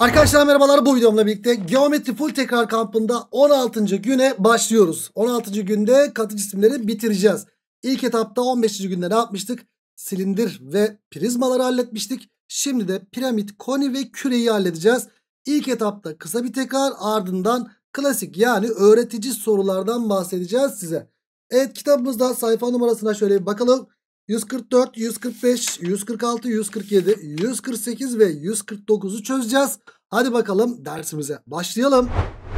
Arkadaşlar merhabalar bu videomla birlikte geometri full tekrar kampında 16. güne başlıyoruz. 16. günde katı cisimleri bitireceğiz. İlk etapta 15. günde ne yapmıştık? Silindir ve prizmaları halletmiştik. Şimdi de piramit, koni ve küreyi halledeceğiz. İlk etapta kısa bir tekrar ardından klasik yani öğretici sorulardan bahsedeceğiz size. Evet kitabımızda sayfa numarasına şöyle bir bakalım. 144, 145, 146, 147, 148 ve 149'u çözeceğiz. Hadi bakalım dersimize başlayalım.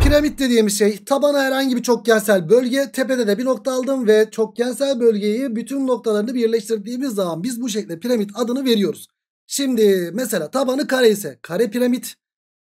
Piramit dediğimiz şey tabana herhangi bir çokgensel bölge tepede de bir nokta aldım ve çokgensel bölgeyi bütün noktalarını birleştirdiğimiz zaman biz bu şekilde piramit adını veriyoruz. Şimdi mesela tabanı kare ise kare piramit,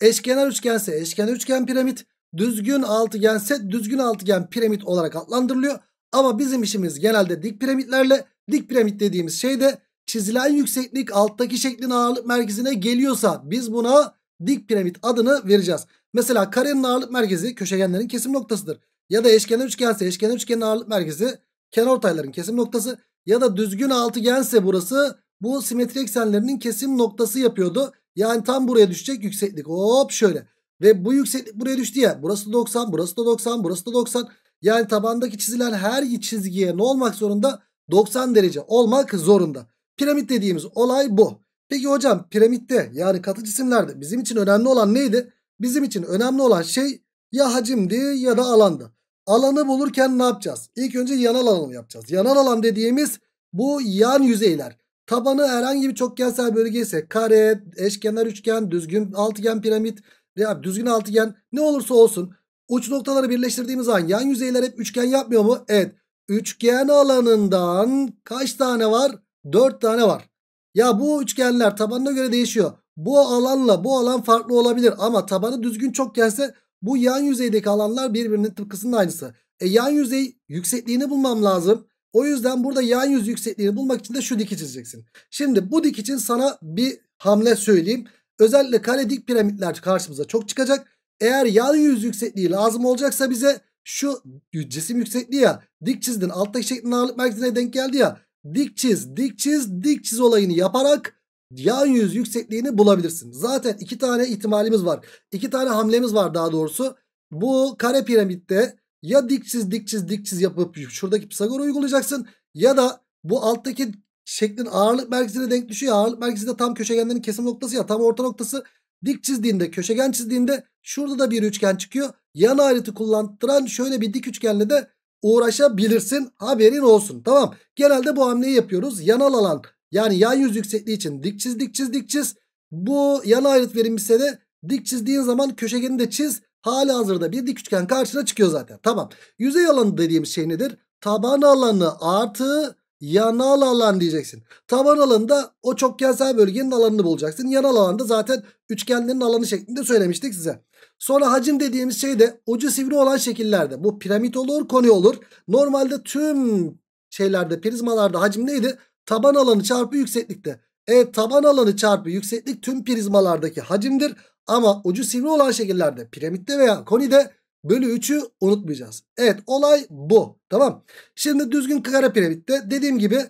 eşkenar üçgense eşkenar üçgen piramit, düzgün altıgense düzgün altıgen piramit olarak adlandırılıyor. Ama bizim işimiz genelde dik piramitlerle Dik piramit dediğimiz şeyde çizilen yükseklik alttaki şeklin ağırlık merkezine geliyorsa biz buna dik piramit adını vereceğiz. Mesela karenin ağırlık merkezi köşegenlerin kesim noktasıdır. Ya da eşkenar üçgense eşkenar üçgenin ağırlık merkezi kenarortayların kesim noktası. Ya da düzgün altıgense burası bu simetri eksenlerinin kesim noktası yapıyordu. Yani tam buraya düşecek yükseklik. Hop şöyle. Ve bu yükseklik buraya düştü ya. Burası da 90, burası da 90, burası da 90. Yani tabandaki çizilen her çizgiye ne olmak zorunda? 90 derece olmak zorunda. Piramit dediğimiz olay bu. Peki hocam piramitte yani katı cisimlerde bizim için önemli olan neydi? Bizim için önemli olan şey ya hacimdi ya da alandı. Alanı bulurken ne yapacağız? İlk önce yanal alanı yapacağız. Yanal alan dediğimiz bu yan yüzeyler. Tabanı herhangi bir çokgensel bölge ise kare, eşkenar üçgen, düzgün altıgen piramit veya düzgün altıgen ne olursa olsun uç noktaları birleştirdiğimiz an yan yüzeyler hep üçgen yapmıyor mu? Evet üçgen alanından kaç tane var? 4 tane var. Ya bu üçgenler tabanına göre değişiyor. Bu alanla bu alan farklı olabilir ama tabanı düzgün çok gelse bu yan yüzeydeki alanlar birbirinin tıpkısının aynısı. E yan yüzey yüksekliğini bulmam lazım. O yüzden burada yan yüz yüksekliğini bulmak için de şu dik çizeceksin. Şimdi bu dik için sana bir hamle söyleyeyim. Özellikle kare dik piramitler karşımıza çok çıkacak. Eğer yan yüz yüksekliği lazım olacaksa bize şu cisim yüksekliği ya dik çizdin alttaki şeklin ağırlık merkezine denk geldi ya. Dik çiz, dik çiz, dik çiz olayını yaparak yan yüz yüksekliğini bulabilirsin. Zaten iki tane ihtimalimiz var. İki tane hamlemiz var daha doğrusu. Bu kare piramitte ya dik çiz dik çiz dik çiz yapıp şuradaki Pisagoru uygulayacaksın ya da bu alttaki şeklin ağırlık merkezine denk düşüyor. Ağırlık merkezinde de tam köşegenlerin kesim noktası ya tam orta noktası. Dik çizdiğinde köşegen çizdiğinde şurada da bir üçgen çıkıyor. Yan ayrıtı kullandıran şöyle bir dik üçgenle de uğraşabilirsin haberin olsun tamam. Genelde bu hamleyi yapıyoruz. Yanal alan yani yan yüz yüksekliği için dik çiz dik çiz dik çiz. Bu yan ayrıt verilmişse de dik çizdiğin zaman köşegeni de çiz. Hali hazırda bir dik üçgen karşına çıkıyor zaten. Tamam. Yüzey alanı dediğim şey nedir? Taban alanı artı Yanal alan diyeceksin. Taban alanında o çokgensel bölgenin alanını bulacaksın. Yanal alanda zaten üçgenlerin alanı şeklinde söylemiştik size. Sonra hacim dediğimiz şey de ucu sivri olan şekillerde. Bu piramit olur, koni olur. Normalde tüm şeylerde, prizmalarda hacim neydi? Taban alanı çarpı yükseklikte. E taban alanı çarpı yükseklik tüm prizmalardaki hacimdir. Ama ucu sivri olan şekillerde piramitte veya konide Bölü 3'ü unutmayacağız. Evet olay bu. Tamam. Şimdi düzgün kare piramitte dediğim gibi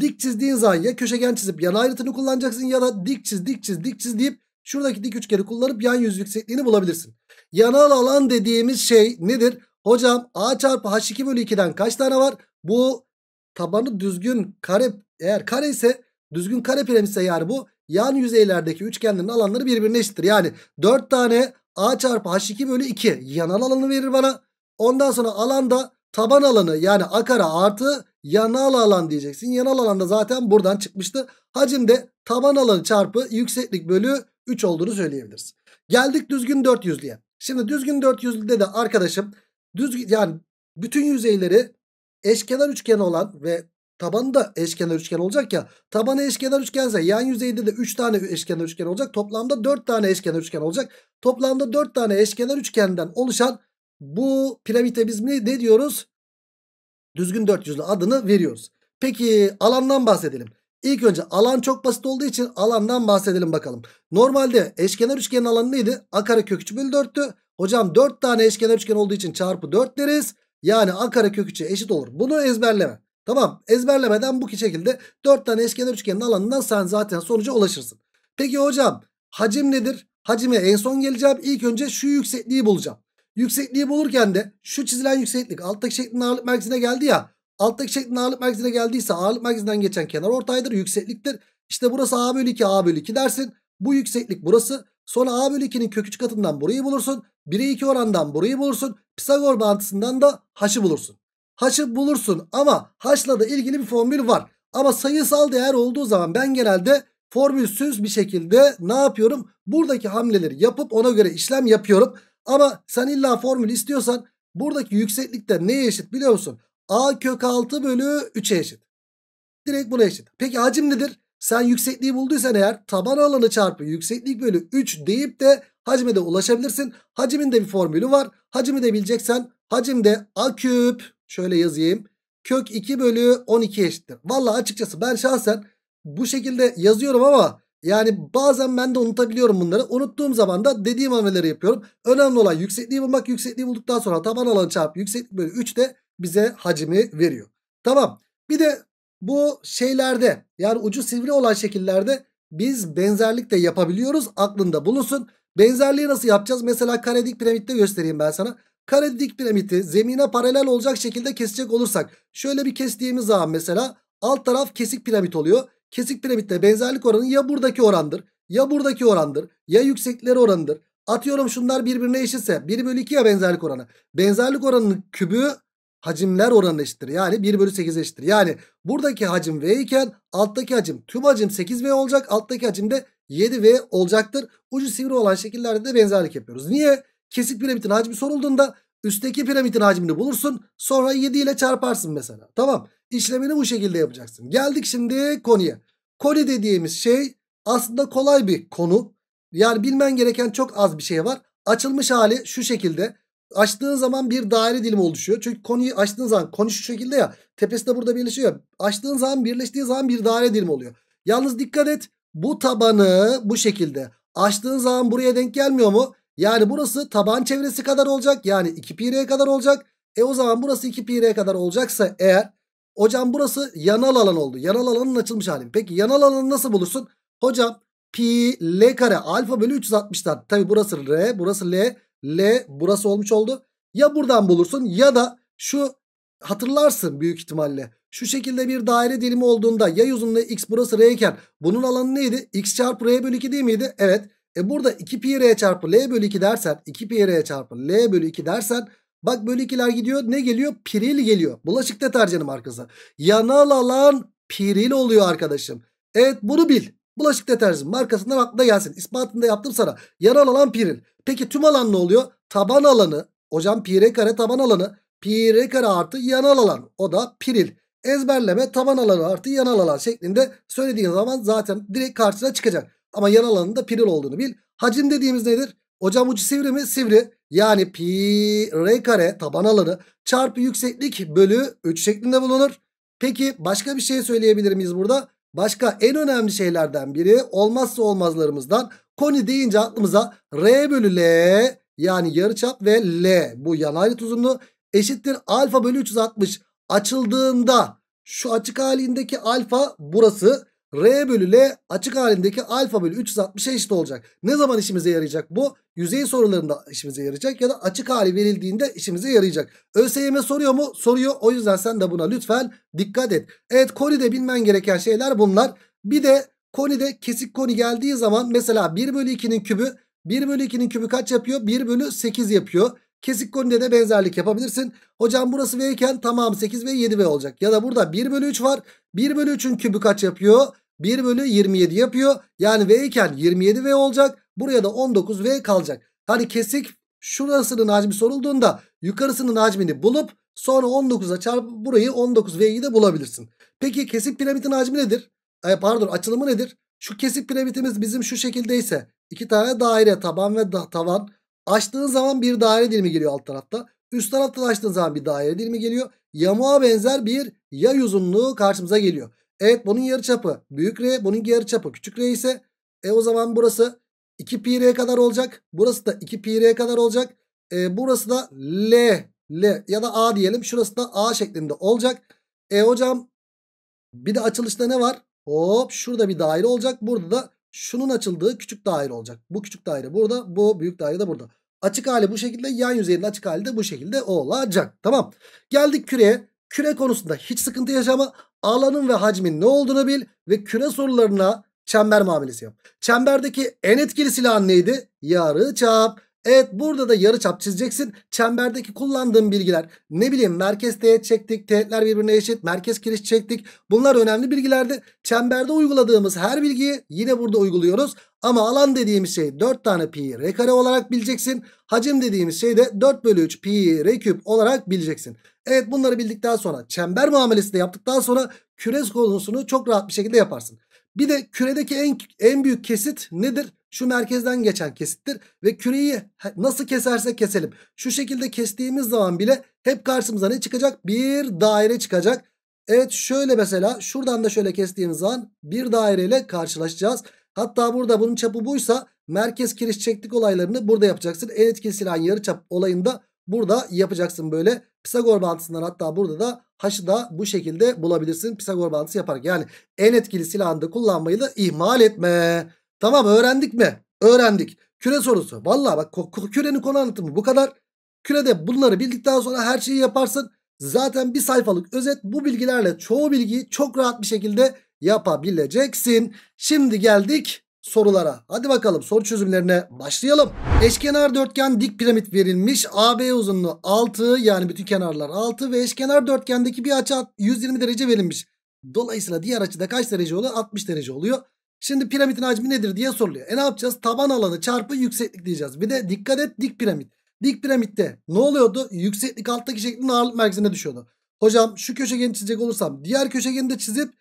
dik çizdiğin zaman ya köşegen çizip yan ayrıtını kullanacaksın ya da dik çiz dik çiz dik çiz deyip şuradaki dik üçgeni kullanıp yan yüz yüksekliğini bulabilirsin. Yanal alan dediğimiz şey nedir? Hocam A çarpı H2 bölü 2'den kaç tane var? Bu tabanı düzgün kare eğer kare ise düzgün kare piramitse yani bu yan yüzeylerdeki üçgenlerin alanları birbirine eşittir. Yani 4 tane A çarpı H2 bölü 2 yanal alanı verir bana. Ondan sonra alan da taban alanı yani A kara artı yanal alan diyeceksin. Yanal alanda zaten buradan çıkmıştı. Hacim de taban alanı çarpı yükseklik bölü 3 olduğunu söyleyebiliriz. Geldik düzgün 400'lüye. Şimdi düzgün 400'lüde de arkadaşım düzgün yani bütün yüzeyleri eşkenar üçgen olan ve Tabanı da eşkenar üçgen olacak ya. Tabanı eşkenar üçgense yan yüzeyde de 3 tane eşkenar üçgen olacak. Toplamda 4 tane eşkenar üçgen olacak. Toplamda 4 tane eşkenar üçgenden oluşan bu piramide biz ne, diyoruz? Düzgün dörtyüzlü adını veriyoruz. Peki alandan bahsedelim. İlk önce alan çok basit olduğu için alandan bahsedelim bakalım. Normalde eşkenar üçgenin alanı neydi? A kare kök bölü 4'tü. Hocam 4 tane eşkenar üçgen olduğu için çarpı 4 deriz. Yani A kare kök eşit olur. Bunu ezberleme. Tamam ezberlemeden bu şekilde 4 tane eşkenar üçgenin alanından sen zaten sonuca ulaşırsın. Peki hocam hacim nedir? Hacime en son geleceğim. İlk önce şu yüksekliği bulacağım. Yüksekliği bulurken de şu çizilen yükseklik alttaki şeklin ağırlık merkezine geldi ya. Alttaki şeklin ağırlık merkezine geldiyse ağırlık merkezinden geçen kenar ortaydır. Yüksekliktir. İşte burası A bölü 2 A bölü 2 dersin. Bu yükseklik burası. Sonra A bölü 2'nin köküç katından burayı bulursun. 1'e 2 orandan burayı bulursun. Pisagor bağıntısından da haşı bulursun haşı bulursun ama haşla da ilgili bir formül var. Ama sayısal değer olduğu zaman ben genelde formülsüz bir şekilde ne yapıyorum? Buradaki hamleleri yapıp ona göre işlem yapıyorum. Ama sen illa formül istiyorsan buradaki yükseklikte neye eşit biliyor musun? A kök 6 bölü 3'e eşit. Direkt buna eşit. Peki hacim nedir? Sen yüksekliği bulduysan eğer taban alanı çarpı yükseklik bölü 3 deyip de hacme de ulaşabilirsin. Hacimin de bir formülü var. Hacimi de bileceksen hacimde A küp Şöyle yazayım. Kök 2 bölü 12 eşittir. Valla açıkçası ben şahsen bu şekilde yazıyorum ama yani bazen ben de unutabiliyorum bunları. Unuttuğum zaman da dediğim hamleleri yapıyorum. Önemli olan yüksekliği bulmak. Yüksekliği bulduktan sonra taban alanı çarpı yükseklik bölü 3 de bize hacmi veriyor. Tamam. Bir de bu şeylerde yani ucu sivri olan şekillerde biz benzerlik de yapabiliyoruz. Aklında bulunsun. Benzerliği nasıl yapacağız? Mesela karedik piramitte göstereyim ben sana. Kare dik piramidi zemine paralel olacak şekilde kesecek olursak şöyle bir kestiğimiz zaman mesela alt taraf kesik piramit oluyor. Kesik piramitle benzerlik oranı ya buradaki orandır ya buradaki orandır ya yüksekleri oranıdır. Atıyorum şunlar birbirine eşitse 1 bölü 2 ya benzerlik oranı. Benzerlik oranının kübü hacimler oranı eşittir. Yani 1 bölü 8 eşittir. Yani buradaki hacim V iken alttaki hacim tüm hacim 8V olacak. Alttaki hacim de 7V olacaktır. Ucu sivri olan şekillerde de benzerlik yapıyoruz. Niye? Kesik piramidin hacmi sorulduğunda üstteki piramidin hacmini bulursun. Sonra 7 ile çarparsın mesela. Tamam. İşlemini bu şekilde yapacaksın. Geldik şimdi konuya. Koni dediğimiz şey aslında kolay bir konu. Yani bilmen gereken çok az bir şey var. Açılmış hali şu şekilde. Açtığın zaman bir daire dilimi oluşuyor. Çünkü konuyu açtığın zaman koni şu şekilde ya. Tepesi de burada birleşiyor. Açtığın zaman birleştiği zaman bir daire dilimi oluyor. Yalnız dikkat et. Bu tabanı bu şekilde. Açtığın zaman buraya denk gelmiyor mu? Yani burası taban çevresi kadar olacak. Yani 2 pi r kadar olacak. E o zaman burası 2 pi r kadar olacaksa eğer hocam burası yanal alan oldu. Yanal alanın açılmış hali. Peki yanal alanı nasıl bulursun? Hocam pi l kare alfa bölü 360'dan. Tabi burası r burası l l burası olmuş oldu. Ya buradan bulursun ya da şu hatırlarsın büyük ihtimalle. Şu şekilde bir daire dilimi olduğunda yay uzunluğu x burası r iken bunun alanı neydi? x çarpı r bölü 2 değil miydi? Evet. E burada 2 pi r çarpı l bölü 2 dersen 2 pi r çarpı l bölü 2 dersen bak bölü 2'ler gidiyor ne geliyor? Piril geliyor. Bulaşık deterjanı markası. Yanal alan piril oluyor arkadaşım. Evet bunu bil. Bulaşık deterjanı markasından aklına gelsin. İspatını da yaptım sana. Yanal alan piril. Peki tüm alan ne oluyor? Taban alanı. Hocam pi r kare taban alanı. Pi r kare artı yanal alan. O da piril ezberleme taban alanı artı yanal alan şeklinde söylediğin zaman zaten direkt karşına çıkacak. Ama yan alanında da piril olduğunu bil. Hacim dediğimiz nedir? Hocam ucu sivri mi? Sivri. Yani pi r kare taban alanı çarpı yükseklik bölü 3 şeklinde bulunur. Peki başka bir şey söyleyebilir miyiz burada? Başka en önemli şeylerden biri olmazsa olmazlarımızdan koni deyince aklımıza r bölü l yani yarıçap ve l bu yan ayrıt uzunluğu eşittir alfa bölü 360 açıldığında şu açık halindeki alfa burası R bölü L açık halindeki alfa bölü 360'a eşit olacak. Ne zaman işimize yarayacak bu? Yüzey sorularında işimize yarayacak ya da açık hali verildiğinde işimize yarayacak. ÖSYM soruyor mu? Soruyor. O yüzden sen de buna lütfen dikkat et. Evet Koni'de bilmen gereken şeyler bunlar. Bir de Koni'de kesik koni geldiği zaman mesela 1 bölü 2'nin kübü 1 bölü 2'nin kübü kaç yapıyor? 1 bölü 8 yapıyor. Kesik konüde de benzerlik yapabilirsin. Hocam burası V iken tamam 8 ve 7 V olacak. Ya da burada 1 bölü 3 var. 1 bölü 3'ün kübü kaç yapıyor? 1 bölü 27 yapıyor. Yani V iken 27 V olacak. Buraya da 19 V kalacak. Hani kesik şurasının hacmi sorulduğunda yukarısının hacmini bulup sonra 19'a çarp burayı 19 V'yi de bulabilirsin. Peki kesik piramidin hacmi nedir? E, pardon açılımı nedir? Şu kesik piramidimiz bizim şu şekildeyse iki tane daire taban ve da, tavan Açtığın zaman bir daire dilimi geliyor alt tarafta. Üst tarafta da açtığın zaman bir daire dilimi geliyor. Yamuğa benzer bir yay uzunluğu karşımıza geliyor. Evet bunun yarı çapı büyük R, bunun yarı çapı küçük R ise e o zaman burası 2 pi r kadar olacak. Burası da 2 pi r kadar olacak. E, burası da L, L ya da A diyelim. Şurası da A şeklinde olacak. E hocam bir de açılışta ne var? Hop şurada bir daire olacak. Burada da şunun açıldığı küçük daire olacak. Bu küçük daire burada. Bu büyük daire de burada. Açık hali bu şekilde yan yüzeyinin açık hali de bu şekilde olacak. Tamam. Geldik küreye. Küre konusunda hiç sıkıntı yaşama. Alanın ve hacmin ne olduğunu bil ve küre sorularına çember muamelesi yap. Çemberdeki en etkili silah neydi? Yarı çap. Evet burada da yarı çap çizeceksin. Çemberdeki kullandığım bilgiler ne bileyim merkez teğet çektik. Teğetler birbirine eşit. Merkez kiriş çektik. Bunlar önemli bilgilerdi. Çemberde uyguladığımız her bilgiyi yine burada uyguluyoruz. Ama alan dediğimiz şey 4 tane pi r kare olarak bileceksin. Hacim dediğimiz şey de 4 bölü 3 pi r küp olarak bileceksin. Evet bunları bildikten sonra çember muamelesi de yaptıktan sonra küre konusunu çok rahat bir şekilde yaparsın. Bir de küredeki en, en büyük kesit nedir? şu merkezden geçen kesittir ve küreyi nasıl keserse keselim. Şu şekilde kestiğimiz zaman bile hep karşımıza ne çıkacak? Bir daire çıkacak. Evet şöyle mesela şuradan da şöyle kestiğimiz zaman bir daireyle karşılaşacağız. Hatta burada bunun çapı buysa merkez kiriş çektik olaylarını burada yapacaksın. En etkili silah yarı çap olayında burada yapacaksın böyle. Pisagor bağıntısından hatta burada da haşı da bu şekilde bulabilirsin. Pisagor bağıntısı yaparak yani en etkili silahını da kullanmayı da ihmal etme. Tamam öğrendik mi? Öğrendik. Küre sorusu. Valla bak kürenin konu anlatımı bu kadar. Kürede bunları bildikten sonra her şeyi yaparsın. Zaten bir sayfalık özet bu bilgilerle çoğu bilgiyi çok rahat bir şekilde yapabileceksin. Şimdi geldik sorulara. Hadi bakalım soru çözümlerine başlayalım. Eşkenar dörtgen dik piramit verilmiş. AB uzunluğu 6 yani bütün kenarlar 6 ve eşkenar dörtgendeki bir açı 120 derece verilmiş. Dolayısıyla diğer açıda kaç derece oluyor? 60 derece oluyor. Şimdi piramidin hacmi nedir diye soruluyor. E ne yapacağız? Taban alanı çarpı yükseklik diyeceğiz. Bir de dikkat et dik piramit. Dik piramitte ne oluyordu? Yükseklik alttaki şeklin ağırlık merkezine düşüyordu. Hocam şu köşegeni çizecek olursam diğer köşegeni de çizip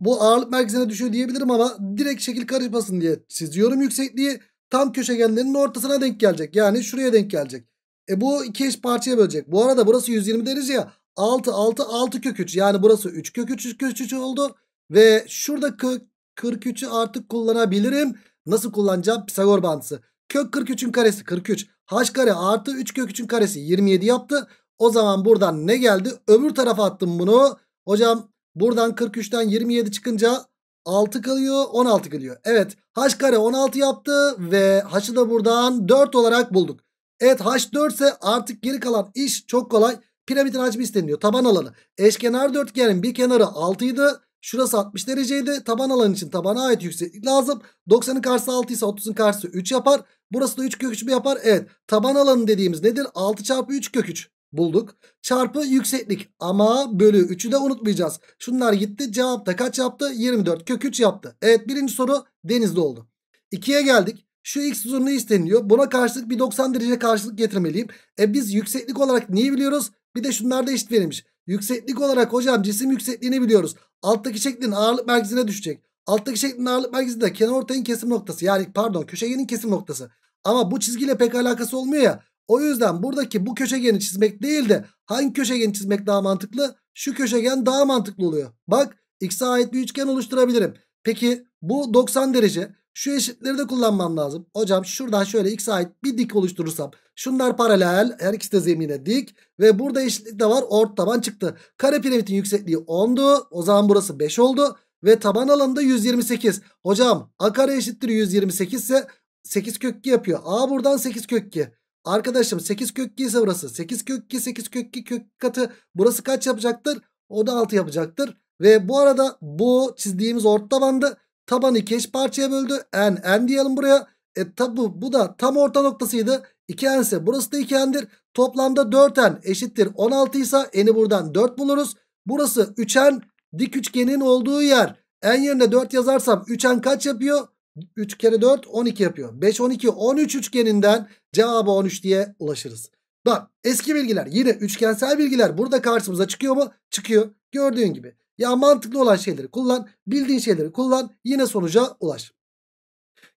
bu ağırlık merkezine düşüyor diyebilirim ama direkt şekil karışmasın diye çiziyorum yüksekliği. Tam köşegenlerinin ortasına denk gelecek. Yani şuraya denk gelecek. E bu iki eş parçaya bölecek. Bu arada burası 120 derece ya. 6 6 6 kök 3. Yani burası 3 kök 3 kök 3 oldu. Ve şurada kök 43'ü artık kullanabilirim. Nasıl kullanacağım? Pisagor bağıntısı. Kök 43'ün karesi 43. H kare artı 3 kök 3'ün karesi 27 yaptı. O zaman buradan ne geldi? Öbür tarafa attım bunu. Hocam buradan 43'ten 27 çıkınca 6 kalıyor 16 kalıyor. Evet h kare 16 yaptı ve h'ı da buradan 4 olarak bulduk. Evet h 4 ise artık geri kalan iş çok kolay. Piramidin hacmi isteniyor taban alanı. Eşkenar dörtgenin bir kenarı 6 idi. Şurası 60 dereceydi. Taban alan için tabana ait yükseklik lazım. 90'ın karşısı 6 ise 30'un karşısı 3 yapar. Burası da 3 kök 3 mü yapar? Evet. Taban alanı dediğimiz nedir? 6 çarpı 3 kök 3 bulduk. Çarpı yükseklik ama bölü 3'ü de unutmayacağız. Şunlar gitti. Cevap da kaç yaptı? 24 kök 3 yaptı. Evet birinci soru denizde oldu. 2'ye geldik. Şu x uzunluğu isteniliyor. Buna karşılık bir 90 derece karşılık getirmeliyim. E biz yükseklik olarak neyi biliyoruz? Bir de şunlarda eşit verilmiş. Yükseklik olarak hocam cisim yüksekliğini biliyoruz. Alttaki şeklin ağırlık merkezine düşecek. Alttaki şeklin ağırlık merkezi de kenar ortayın kesim noktası. Yani pardon köşegenin kesim noktası. Ama bu çizgiyle pek alakası olmuyor ya. O yüzden buradaki bu köşegeni çizmek değil de hangi köşegeni çizmek daha mantıklı? Şu köşegen daha mantıklı oluyor. Bak x'e ait bir üçgen oluşturabilirim. Peki bu 90 derece. Şu eşitleri de kullanmam lazım. Hocam şuradan şöyle x'e ait bir dik oluşturursam. Şunlar paralel. Her ikisi de zemine dik. Ve burada eşitlik de var. Ort taban çıktı. Kare piramidin yüksekliği 10'du. O zaman burası 5 oldu. Ve taban alanında 128. Hocam a kare eşittir 128 ise 8 kökki yapıyor. A buradan 8 kökki. Arkadaşım 8 kökki ise burası. 8 kökki 8 kökki kök katı. Burası kaç yapacaktır? O da 6 yapacaktır. Ve bu arada bu çizdiğimiz ort tabandı. Tabanı keş parçaya böldü. n n diyelim buraya. E tabi bu, bu da tam orta noktasıydı. 2n ise burası da 2n'dir. Toplamda 4n eşittir 16 ise n'i buradan 4 buluruz. Burası 3n dik üçgenin olduğu yer. N yerine 4 yazarsam 3n kaç yapıyor? 3 kere 4 12 yapıyor. 5 12 13 üçgeninden cevabı 13 diye ulaşırız. Bak eski bilgiler yine üçgensel bilgiler burada karşımıza çıkıyor mu? Çıkıyor. Gördüğün gibi. Ya mantıklı olan şeyleri kullan. Bildiğin şeyleri kullan. Yine sonuca ulaş.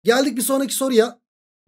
Geldik bir sonraki soruya.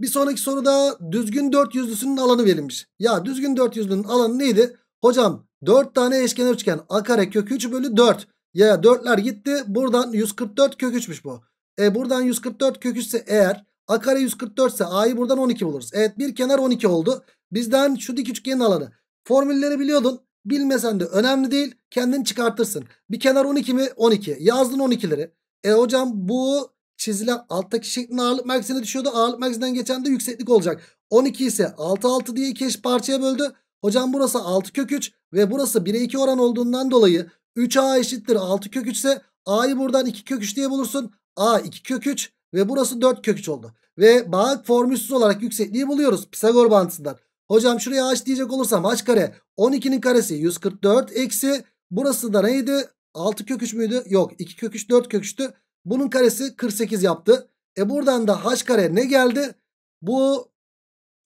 Bir sonraki soruda düzgün dört yüzlüsünün alanı verilmiş. Ya düzgün dört yüzlünün alanı neydi? Hocam 4 tane eşkenar üçgen a kare kök 3 bölü 4. Ya 4'ler gitti. Buradan 144 kök 3'müş bu. E buradan 144 kök 3 ise eğer a kare 144 ise a'yı buradan 12 buluruz. Evet bir kenar 12 oldu. Bizden şu dik üçgenin alanı. Formülleri biliyordun. Bilmesen de önemli değil. Kendin çıkartırsın. Bir kenar 12 mi? 12. Yazdın 12'leri. E hocam bu çizilen alttaki şeklin ağırlık merkezine düşüyordu. Ağırlık merkezinden geçen de yükseklik olacak. 12 ise 6 6 diye iki eş parçaya böldü. Hocam burası 6 kök 3 ve burası 1'e 2 oran olduğundan dolayı 3a eşittir 6 kök 3 ise a'yı buradan 2 kök 3 diye bulursun. a 2 kök 3 ve burası 4 kök 3 oldu. Ve bağ formülsüz olarak yüksekliği buluyoruz Pisagor bağıntısından. Hocam şuraya h diyecek olursam h kare 12'nin karesi 144 eksi burası da neydi? 6 kök 3 müydü? Yok 2 kök 3 4 kök köküçtü. Bunun karesi 48 yaptı. E buradan da h kare ne geldi? Bu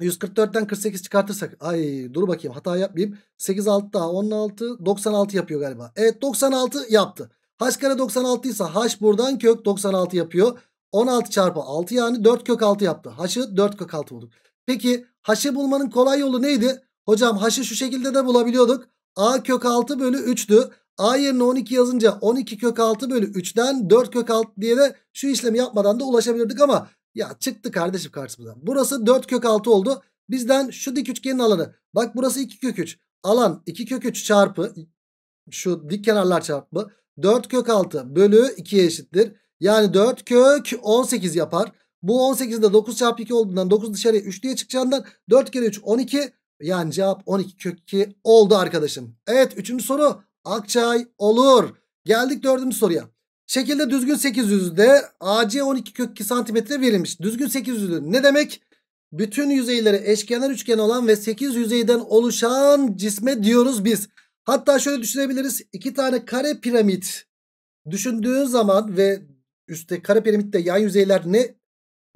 144'ten 48 çıkartırsak ay dur bakayım hata yapmayayım. 8 6 daha 16 96 yapıyor galiba. Evet 96 yaptı. H kare 96 ise H buradan kök 96 yapıyor. 16 çarpı 6 yani 4 kök 6 yaptı. H'ı 4 kök 6 bulduk. Peki haşı bulmanın kolay yolu neydi? Hocam haşı şu şekilde de bulabiliyorduk. A kök 6 bölü 3'tü. A yerine 12 yazınca 12 kök 6 bölü 3'ten 4 kök 6 diye de şu işlemi yapmadan da ulaşabilirdik ama ya çıktı kardeşim karşımıza. Burası 4 kök 6 oldu. Bizden şu dik üçgenin alanı. Bak burası 2 kök 3. Alan 2 kök 3 çarpı şu dik kenarlar çarpı 4 kök 6 bölü 2'ye eşittir. Yani 4 kök 18 yapar. Bu 18'de 9 çarpı 2 olduğundan 9 dışarıya 3 diye çıkacağından 4 kere 3 12. Yani cevap 12 kök 2 oldu arkadaşım. Evet 3. soru Akçay olur. Geldik 4. soruya. Şekilde düzgün 800'de AC 12 kök 2 santimetre verilmiş. Düzgün 800'lü ne demek? Bütün yüzeyleri eşkenar üçgen olan ve 8 yüzeyden oluşan cisme diyoruz biz. Hatta şöyle düşünebiliriz. iki tane kare piramit düşündüğün zaman ve üstte kare piramitte yan yüzeyler ne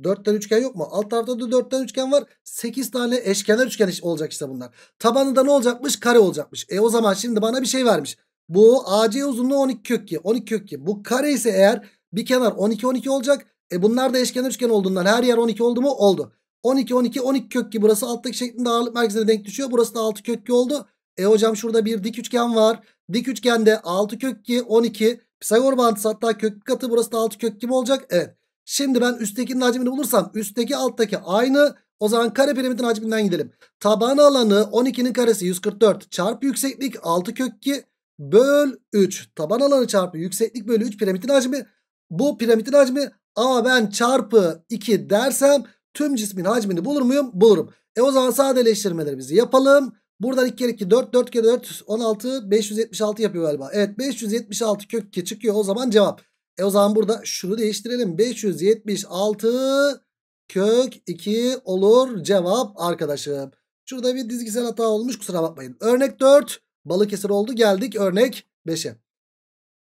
Dörtten üçgen yok mu? Alt tarafta da dörtten üçgen var. Sekiz tane eşkenar üçgen olacak işte bunlar. Tabanı da ne olacakmış? Kare olacakmış. E o zaman şimdi bana bir şey vermiş. Bu AC uzunluğu 12 kök 2. 12 kök 2. Bu kare ise eğer bir kenar 12 12 olacak. E bunlar da eşkenar üçgen olduğundan her yer 12 oldu mu? Oldu. 12 12 12 kök 2 burası alttaki şeklinde ağırlık merkezine denk düşüyor. Burası da 6 kök 2 oldu. E hocam şurada bir dik üçgen var. Dik üçgende 6 kök 2 12 Pisagor bağıntısı hatta kök katı burası da 6 kök 2 mi olacak? Evet. Şimdi ben üsttekinin hacmini bulursam üstteki alttaki aynı. O zaman kare piramidin hacminden gidelim. Taban alanı 12'nin karesi 144 çarpı yükseklik 6 kök 2 böl 3. Taban alanı çarpı yükseklik bölü 3 piramidin hacmi. Bu piramidin hacmi ama ben çarpı 2 dersem tüm cismin hacmini bulur muyum? Bulurum. E o zaman sadeleştirmelerimizi yapalım. Buradan 2 kere 2 4 4 kere 4 16 576 yapıyor galiba. Evet 576 kök 2 çıkıyor o zaman cevap. E o zaman burada şunu değiştirelim. 576 kök 2 olur cevap arkadaşım. Şurada bir dizgisel hata olmuş kusura bakmayın. Örnek 4 Balıkesir oldu geldik örnek 5'e.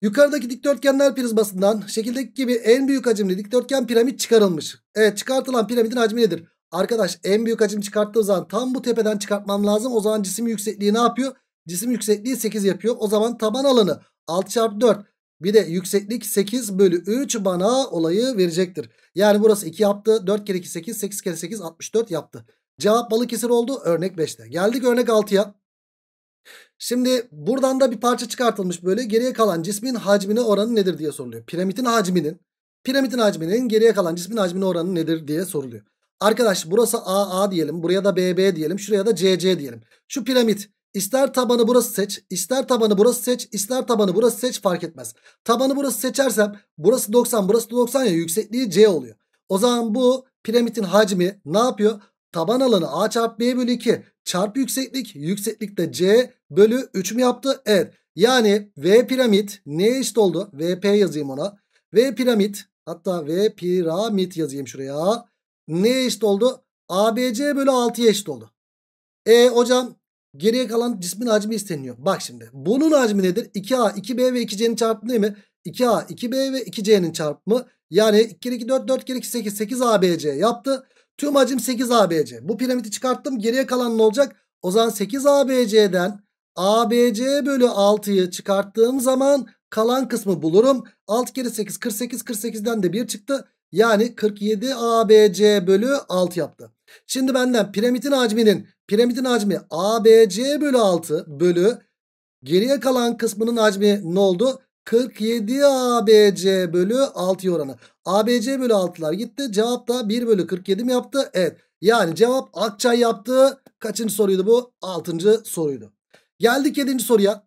Yukarıdaki dikdörtgenler prizmasından şekildeki gibi en büyük hacimli dikdörtgen piramit çıkarılmış. Evet çıkartılan piramidin hacmi nedir? Arkadaş en büyük hacim çıkarttığım zaman tam bu tepeden çıkartmam lazım. O zaman cisim yüksekliği ne yapıyor? Cisim yüksekliği 8 yapıyor. O zaman taban alanı 6 çarpı 4. Bir de yükseklik 8 bölü 3 bana olayı verecektir. Yani burası 2 yaptı. 4 kere 2 8. 8 kere 8 64 yaptı. Cevap Balıkesir oldu. Örnek 5'te. Geldik örnek 6'ya. Şimdi buradan da bir parça çıkartılmış böyle. Geriye kalan cismin hacmine oranı nedir diye soruluyor. Piramidin hacminin. Piramidin hacminin geriye kalan cismin hacmine oranı nedir diye soruluyor. Arkadaş burası AA diyelim. Buraya da BB diyelim. Şuraya da CC diyelim. Şu piramit İster tabanı burası seç, ister tabanı burası seç, ister tabanı burası seç fark etmez. Tabanı burası seçersem burası 90 burası 90 ya yüksekliği C oluyor. O zaman bu piramidin hacmi ne yapıyor? Taban alanı A çarpı B bölü 2 çarpı yükseklik. yükseklik de C bölü 3 mü yaptı? Evet. Yani V piramit neye eşit oldu? VP yazayım ona. V piramit hatta V piramit yazayım şuraya. Neye eşit oldu? ABC bölü 6'ya eşit oldu. E hocam Geriye kalan cismin hacmi isteniyor. Bak şimdi bunun hacmi nedir? 2A, 2B ve 2C'nin çarpımı değil mi? 2A, 2B ve 2C'nin çarpımı. Yani 2 kere 2 4, 4 kere 2 8, 8 ABC yaptı. Tüm hacim 8 ABC. Bu piramidi çıkarttım. Geriye kalan ne olacak? O zaman 8 ABC'den ABC bölü 6'yı çıkarttığım zaman kalan kısmı bulurum. 6 kere 8 48 48'den de 1 çıktı. Yani 47 ABC bölü 6 yaptı. Şimdi benden piramidin hacminin Piramidin hacmi ABC bölü 6 bölü geriye kalan kısmının hacmi ne oldu? 47 ABC bölü 6 oranı. ABC bölü 6'lar gitti. Cevap da 1 bölü 47 mi yaptı? Evet. Yani cevap Akçay yaptı. Kaçıncı soruydu bu? 6. soruydu. Geldik 7. soruya.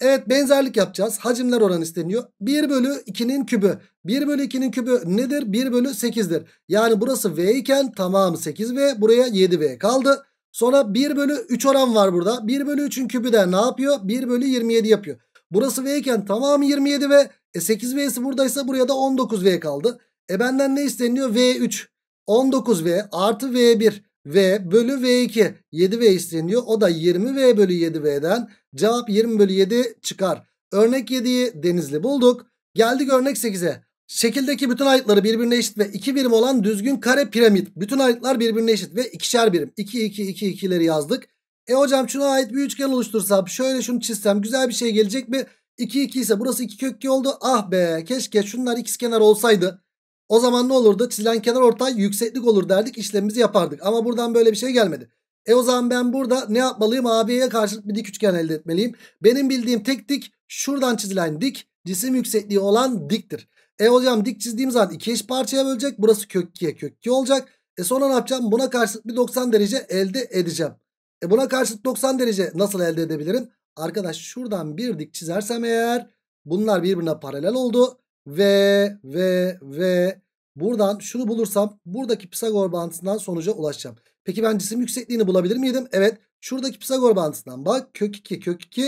Evet benzerlik yapacağız. Hacimler oranı isteniyor. 1 bölü 2'nin kübü. 1 bölü 2'nin kübü nedir? 1 bölü 8'dir. Yani burası V iken tamamı 8V. Buraya 7V kaldı. Sonra 1 bölü 3 oran var burada. 1 bölü 3'ün kübü de ne yapıyor? 1 bölü 27 yapıyor. Burası V iken tamamı 27 ve 8V'si e, buradaysa buraya da 19V kaldı. E benden ne isteniyor? V3, 19V artı V1, V bölü V2, 7V isteniyor. O da 20V bölü 7V'den cevap 20 bölü 7 çıkar. Örnek 7'yi Denizli bulduk. Geldik örnek 8'e. Şekildeki bütün ayıtları birbirine eşit ve 2 birim olan düzgün kare piramit. Bütün ayıtlar birbirine eşit ve ikişer birim. 2 2 2 2'leri yazdık. E hocam şuna ait bir üçgen oluştursam şöyle şunu çizsem güzel bir şey gelecek mi? 2 2 ise burası 2 kök 2 oldu. Ah be keşke şunlar kenar olsaydı. O zaman ne olurdu? Çizilen kenar ortay yükseklik olur derdik işlemimizi yapardık. Ama buradan böyle bir şey gelmedi. E o zaman ben burada ne yapmalıyım? AB'ye karşılık bir dik üçgen elde etmeliyim. Benim bildiğim tek dik şuradan çizilen dik cisim yüksekliği olan diktir. E hocam dik çizdiğim zaman iki eş parçaya bölecek. Burası kök 2'ye kök 2 olacak. E sonra ne yapacağım? Buna karşılık bir 90 derece elde edeceğim. E buna karşılık 90 derece nasıl elde edebilirim? Arkadaş şuradan bir dik çizersem eğer bunlar birbirine paralel oldu. Ve ve ve buradan şunu bulursam buradaki Pisagor bağıntısından sonuca ulaşacağım. Peki ben cisim yüksekliğini bulabilir miydim? Evet. Şuradaki Pisagor bağıntısından bak kök 2 kök 2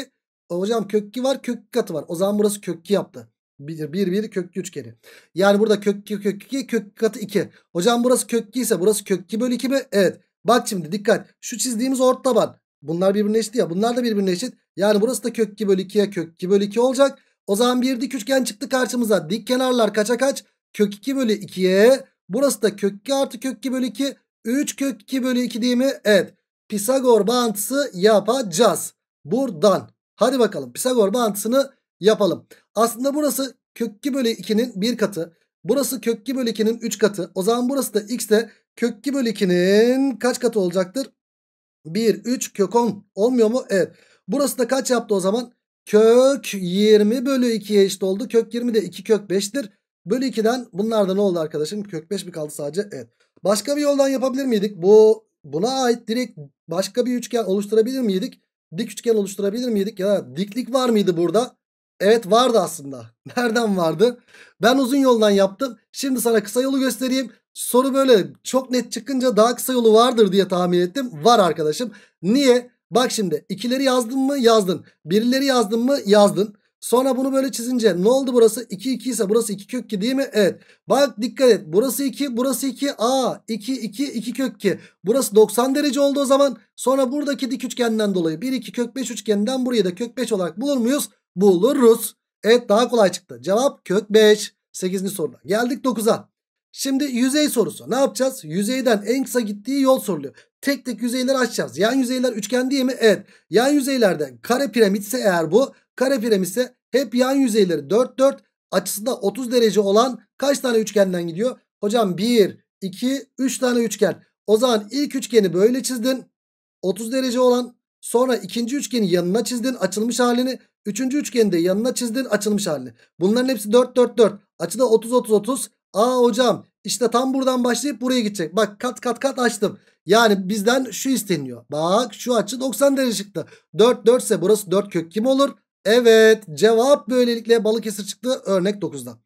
e hocam kök 2 var kök 2 katı var. O zaman burası kök 2 yaptı. 1 1 kök 3 kere. Yani burada kök 2 kök 2 kök katı 2. Hocam burası kök 2 ise burası kök 2 bölü 2 mi? Evet. Bak şimdi dikkat. Şu çizdiğimiz ort taban. Bunlar birbirine eşit ya. Bunlar da birbirine eşit. Yani burası da kök 2 bölü 2'ye kök 2 bölü 2 olacak. O zaman bir dik üçgen çıktı karşımıza. Dik kenarlar kaça kaç? Kök 2 bölü 2'ye. Burası da kök 2 artı kök 2 bölü 2. 3 kök 2 bölü 2 değil mi? Evet. Pisagor bağıntısı yapacağız. Buradan. Hadi bakalım. Pisagor bağıntısını yapalım. Aslında burası kök 2 bölü 2'nin 1 katı. Burası kök 2 bölü 2'nin 3 katı. O zaman burası da x de kök 2 bölü 2'nin kaç katı olacaktır? 1, 3, kök 10. Olmuyor mu? Evet. Burası da kaç yaptı o zaman? Kök 20 bölü 2'ye eşit oldu. Kök 20 de 2 kök 5'tir. Bölü 2'den bunlar da ne oldu arkadaşım? Kök 5 mi kaldı sadece? Evet. Başka bir yoldan yapabilir miydik? Bu buna ait direkt başka bir üçgen oluşturabilir miydik? Dik üçgen oluşturabilir miydik? Ya da diklik var mıydı burada? Evet vardı aslında. Nereden vardı? Ben uzun yoldan yaptım. Şimdi sana kısa yolu göstereyim. Soru böyle çok net çıkınca daha kısa yolu vardır diye tahmin ettim. Var arkadaşım. Niye? Bak şimdi ikileri yazdın mı? Yazdın. Birileri yazdın mı? Yazdın. Sonra bunu böyle çizince ne oldu burası? 2 2 ise burası 2 kök 2 değil mi? Evet. Bak dikkat et. Burası 2, burası 2. Aa 2 2 2 kök 2. Burası 90 derece oldu o zaman. Sonra buradaki dik üçgenden dolayı 1 2 kök 5 üçgeninden buraya da kök 5 olarak bulur muyuz? buluruz. Evet daha kolay çıktı. Cevap kök 5. 8. soruda geldik 9'a. Şimdi yüzey sorusu. Ne yapacağız? Yüzeyden en kısa gittiği yol soruluyor. Tek tek yüzeyleri açacağız. Yan yüzeyler üçgen diye mi? Evet. Yan yüzeylerde kare piramitse eğer bu. Kare piramitse hep yan yüzeyleri 4 4 açısı da 30 derece olan kaç tane üçgenden gidiyor? Hocam 1, 2, 3 tane üçgen. O zaman ilk üçgeni böyle çizdin. 30 derece olan Sonra ikinci üçgenin yanına çizdin açılmış halini. Üçüncü üçgeni de yanına çizdin açılmış halini. Bunların hepsi 4 4 4. Açı da 30 30 30. Aa hocam işte tam buradan başlayıp buraya gidecek. Bak kat kat kat açtım. Yani bizden şu isteniyor. Bak şu açı 90 derece çıktı. 4 4 ise burası 4 kök kim olur? Evet cevap böylelikle Balıkesir çıktı örnek 9'dan.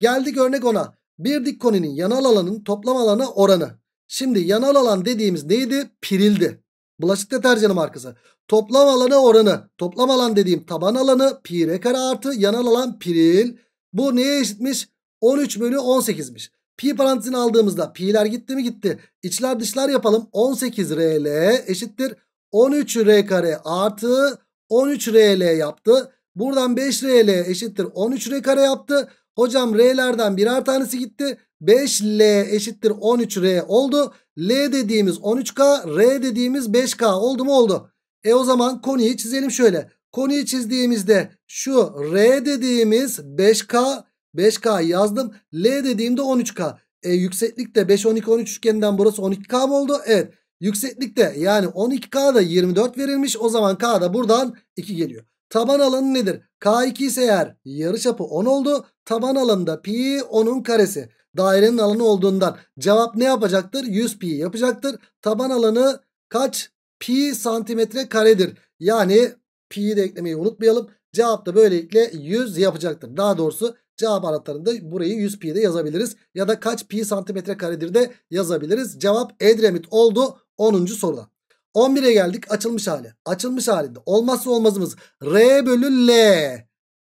Geldik örnek 10'a. Bir dik koninin yanal alanın toplam alana oranı. Şimdi yanal alan dediğimiz neydi? Pirildi. Bulaşık deterjanı markası. Toplam alanı oranı. Toplam alan dediğim taban alanı pi r kare artı yanal alan piril. Bu neye eşitmiş? 13 bölü 18'miş. Pi parantezini aldığımızda pi'ler gitti mi gitti. İçler dışlar yapalım. 18 rl eşittir. 13 r kare artı 13 rl yaptı. Buradan 5 rl eşittir. 13 r kare yaptı. Hocam r'lerden birer tanesi gitti. 5L eşittir 13R oldu. L dediğimiz 13K, R dediğimiz 5K oldu mu oldu. E o zaman konuyu çizelim şöyle. Konuyu çizdiğimizde şu R dediğimiz 5K, 5K yazdım. L dediğimde 13K. E yükseklikte 5, 12, 13 üçgeninden burası 12K mı oldu? Evet. Yükseklikte yani 12K da 24 verilmiş. O zaman K da buradan 2 geliyor. Taban alanı nedir? K2 ise eğer yarı çapı 10 oldu. Taban alanında pi 10'un karesi. Dairenin alanı olduğundan cevap ne yapacaktır? 100 pi yapacaktır. Taban alanı kaç? Pi santimetre karedir. Yani pi'yi de eklemeyi unutmayalım. Cevap da böylelikle 100 yapacaktır. Daha doğrusu cevap anahtarında burayı 100 pi de yazabiliriz. Ya da kaç pi santimetre karedir de yazabiliriz. Cevap Edremit oldu 10. soruda. 11'e geldik açılmış hali. Açılmış halinde olmazsa olmazımız R bölü L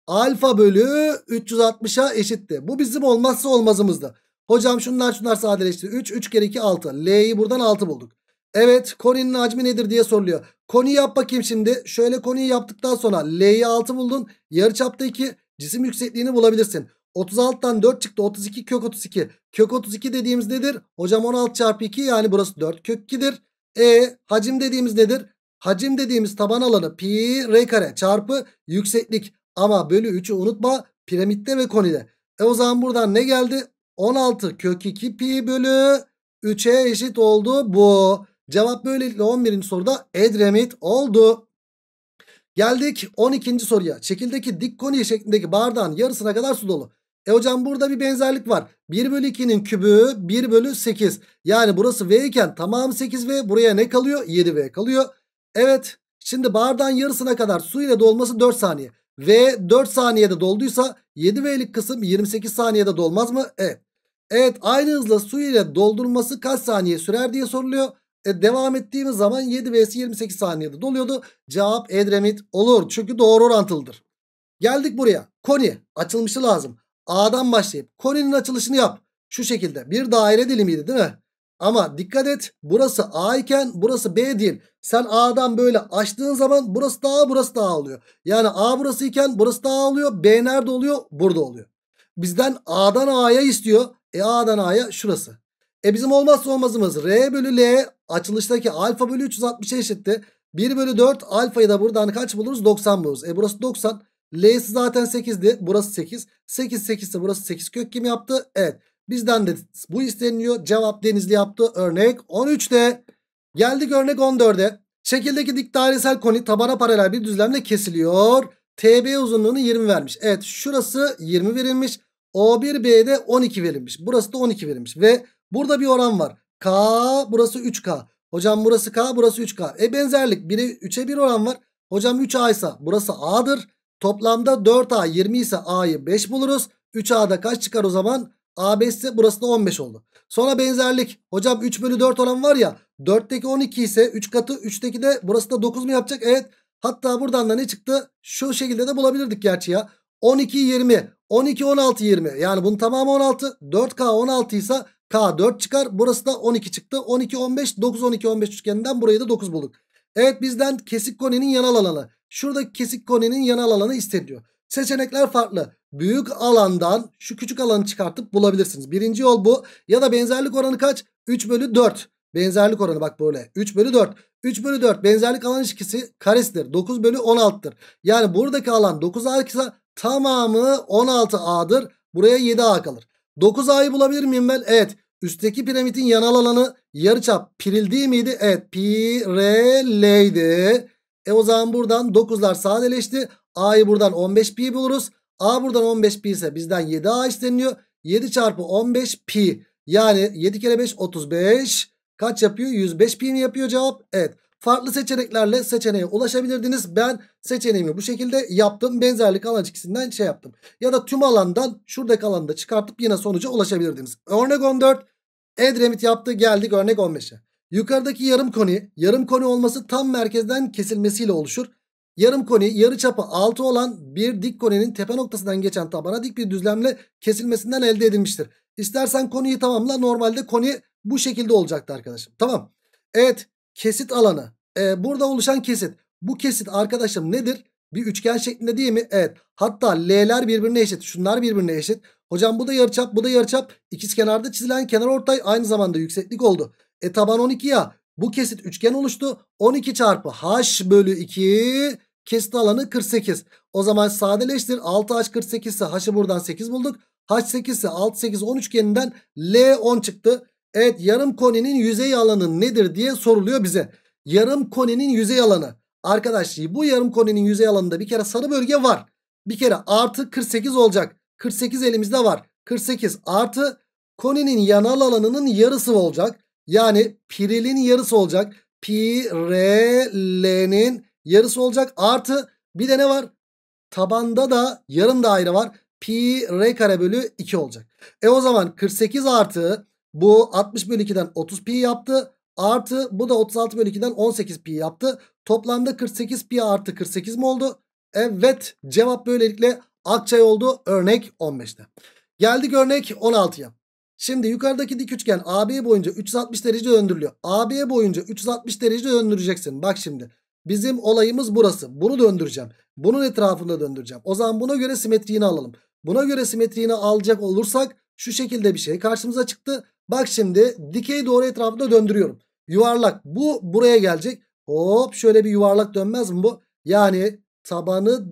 alfa bölü 360'a eşitti. Bu bizim olmazsa olmazımızdı. Hocam şunlar şunlar sadeleşti. 3 3 kere 2 6. L'yi buradan 6 bulduk. Evet koninin hacmi nedir diye soruluyor. Koni yap bakayım şimdi. Şöyle koniyi yaptıktan sonra L'yi 6 buldun. yarı çapta 2 cisim yüksekliğini bulabilirsin. 36'tan 4 çıktı 32 kök 32. Kök 32 dediğimiz nedir? Hocam 16 çarpı 2 yani burası 4 kök 2'dir. E hacim dediğimiz nedir? Hacim dediğimiz taban alanı pi r kare çarpı yükseklik ama bölü 3'ü unutma piramitte ve konide. E o zaman buradan ne geldi? 16 kök 2 pi bölü 3'e eşit oldu bu. Cevap böylelikle 11. soruda Edremit oldu. Geldik 12. soruya. Şekildeki dik koni şeklindeki bardağın yarısına kadar su dolu. E hocam burada bir benzerlik var. 1 bölü 2'nin kübü 1 bölü 8. Yani burası V iken tamam 8V buraya ne kalıyor? 7V kalıyor. Evet şimdi bardağın yarısına kadar su ile dolması 4 saniye. V 4 saniyede dolduysa 7V'lik kısım 28 saniyede dolmaz mı? Evet. Evet aynı hızla su ile doldurması kaç saniye sürer diye soruluyor. E, devam ettiğimiz zaman 7V'si 28 saniyede doluyordu. Cevap Edremit olur çünkü doğru orantılıdır. Geldik buraya. Koni açılmışı lazım. A'dan başlayıp koninin açılışını yap. Şu şekilde bir daire dilimiydi değil mi? Ama dikkat et burası A iken burası B değil. Sen A'dan böyle açtığın zaman burası da A burası da A oluyor. Yani A burası iken burası da A oluyor. B nerede oluyor? Burada oluyor. Bizden A'dan A'ya istiyor. E A'dan A'ya şurası. E bizim olmazsa olmazımız R bölü L açılıştaki alfa bölü 360'a eşitti. 1 bölü 4 alfayı da buradan kaç buluruz? 90 buluruz. E burası 90. L'si zaten 8'di. Burası 8. 8 8 ise burası 8 kök kim yaptı? Evet. Bizden de bu isteniliyor. Cevap Denizli yaptı. Örnek 13'te. Geldik örnek 14'e. Şekildeki dik dairesel koni tabana paralel bir düzlemle kesiliyor. TB uzunluğunu 20 vermiş. Evet şurası 20 verilmiş. O1B'de 12 verilmiş. Burası da 12 verilmiş. Ve burada bir oran var. K burası 3K. Hocam burası K burası 3K. E benzerlik 1'e 3'e 1 oran var. Hocam 3A ise burası A'dır. Toplamda 4A 20 ise A'yı 5 buluruz. 3A'da kaç çıkar o zaman? A 5 ise burası da 15 oldu. Sonra benzerlik. Hocam 3 bölü 4 olan var ya. 4'teki 12 ise 3 katı 3'teki de burası da 9 mu yapacak? Evet. Hatta buradan da ne çıktı? Şu şekilde de bulabilirdik gerçi ya. 12 20. 12 16 20. Yani bunun tamamı 16. 4K 16 ise K 4 çıkar. Burası da 12 çıktı. 12 15 9 12 15 üçgeninden burayı da 9 bulduk. Evet bizden kesik konenin yanal alanı. Şuradaki kesik konenin yanal alanı isteniyor. Seçenekler farklı. Büyük alandan şu küçük alanı çıkartıp bulabilirsiniz. Birinci yol bu. Ya da benzerlik oranı kaç? 3 bölü 4. Benzerlik oranı bak böyle. 3 bölü 4. 3 bölü 4 benzerlik alan ilişkisi karesidir. 9 bölü 16'dır. Yani buradaki alan 9A ise tamamı 16A'dır. Buraya 7A kalır. 9A'yı bulabilir miyim ben? Evet. Üstteki piramidin yanal alanı yarıçap piril değil miydi? Evet pi r l E o zaman buradan 9'lar sadeleşti. A'yı buradan 15 pi buluruz. A buradan 15 pi ise bizden 7 A isteniyor. 7 çarpı 15 pi. Yani 7 kere 5 35. Kaç yapıyor? 105 pi mi yapıyor cevap? Evet farklı seçeneklerle seçeneğe ulaşabilirdiniz. Ben seçeneğimi bu şekilde yaptım. Benzerlik alan ikisinden şey yaptım. Ya da tüm alandan şuradaki alanda çıkartıp yine sonuca ulaşabilirdiniz. Örnek 14 Edremit yaptı geldik örnek 15'e. Yukarıdaki yarım koni yarım koni olması tam merkezden kesilmesiyle oluşur. Yarım koni yarı çapı 6 olan bir dik koninin tepe noktasından geçen tabana dik bir düzlemle kesilmesinden elde edilmiştir. İstersen konuyu tamamla normalde koni bu şekilde olacaktı arkadaşım. Tamam. Evet kesit alanı. E, burada oluşan kesit. Bu kesit arkadaşım nedir? Bir üçgen şeklinde değil mi? Evet. Hatta L'ler birbirine eşit. Şunlar birbirine eşit. Hocam bu da yarıçap, bu da yarıçap. İkiz kenarda çizilen kenar ortay aynı zamanda yükseklik oldu. E taban 12 ya. Bu kesit üçgen oluştu. 12 çarpı h bölü 2 kesit alanı 48. O zaman sadeleştir. 6h 48 ise h'ı buradan 8 bulduk. h 8 ise 6 8 10 üçgeninden L 10 çıktı. Evet yarım koninin yüzey alanı nedir diye soruluyor bize. Yarım koninin yüzey alanı. Arkadaşlar bu yarım koninin yüzey alanında bir kere sarı bölge var. Bir kere artı 48 olacak. 48 elimizde var. 48 artı koninin yanal alanının yarısı olacak. Yani pirilin yarısı olacak. Pi, R, L'nin yarısı olacak. Artı bir de ne var? Tabanda da yarım daire var. Pi, R kare bölü 2 olacak. E o zaman 48 artı bu 60 bölü 2'den 30 pi yaptı. Artı bu da 36 bölü 2'den 18 pi yaptı. Toplamda 48 pi artı 48 mi oldu? Evet cevap böylelikle Akçay oldu. Örnek 15'te. Geldik örnek 16'ya. Şimdi yukarıdaki dik üçgen AB boyunca 360 derece döndürülüyor. AB boyunca 360 derece döndüreceksin. Bak şimdi bizim olayımız burası. Bunu döndüreceğim. Bunun etrafında döndüreceğim. O zaman buna göre simetriğini alalım. Buna göre simetriğini alacak olursak şu şekilde bir şey karşımıza çıktı. Bak şimdi dikey doğru etrafında döndürüyorum. Yuvarlak bu buraya gelecek. Hop şöyle bir yuvarlak dönmez mi bu? Yani tabanı